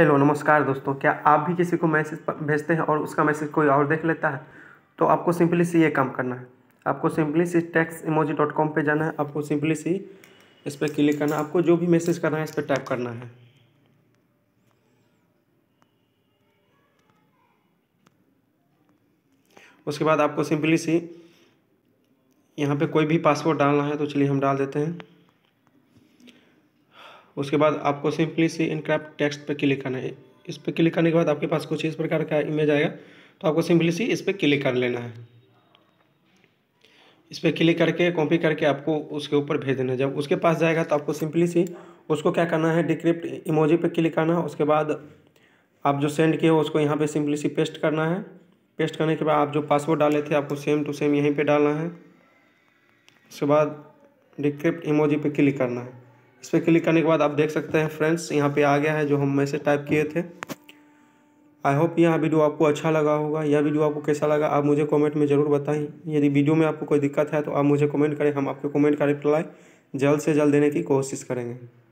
hello नमस्कार दोस्तों क्या आप भी किसी को मैसेज भेजते हैं और उसका मैसेज कोई और देख लेता है तो आपको सिंपली से ये काम करना है आपको सिंपली से टैक्स इमोजी डॉट कॉम पर जाना है आपको सिंपली से इस पर क्लिक करना है आपको जो भी मैसेज करना है इस पर टाइप करना है उसके बाद आपको सिंपली से यहाँ पे कोई भी पासवर्ड डालना है तो चलिए हम डाल देते हैं उसके बाद आपको सिंपली सी इनक्राफ्ट टेक्स्ट पर क्लिक करना है इस पर क्लिक करने के बाद आपके पास कुछ इस प्रकार का इमेज आएगा तो आपको सिंपली सी इस पर क्लिक कर लेना है इस पर क्लिक करके कॉपी करके आपको उसके ऊपर भेज देना है जब उसके पास जाएगा तो आपको सिंपली सी उसको क्या करना है डिक्रिप्ट इमोजी पर क्लिक करना है उसके बाद आप जो सेंड किए हो उसको यहाँ पे सिंपली सी पेस्ट करना है पेस्ट करने के बाद आप जो पासवर्ड डाले थे आपको सेम टू सेम यहीं पे डालना है उसके बाद डिक्रिप्ट इमोजी पर क्लिक करना है इस पर क्लिक करने के बाद आप देख सकते हैं फ्रेंड्स यहाँ पे आ गया है जो हम मैसेज टाइप किए थे आई होप यह वीडियो आपको अच्छा लगा होगा यह वीडियो आपको कैसा लगा आप मुझे कमेंट में ज़रूर बताएं यदि वीडियो में आपको कोई दिक्कत है तो आप मुझे कमेंट करें हम आपके कमेंट का रिप्लाई जल्द से जल्द देने की कोशिश करेंगे